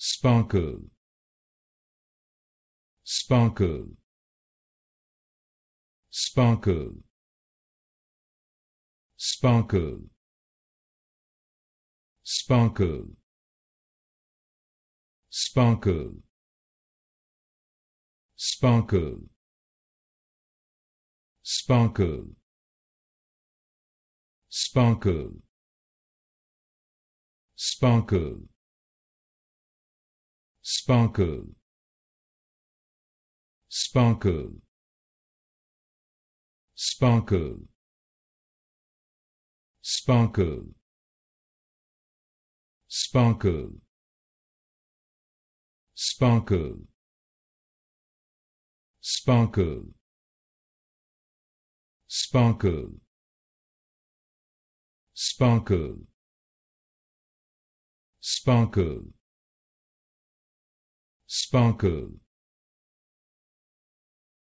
sparkle sparkle sparkle sparkle sparkle sparkle sparkle sparkle sparkle sparkle sparkle sparkle sparkle sparkle sparkle sparkle sparkle sparkle sparkle sparkle sparkle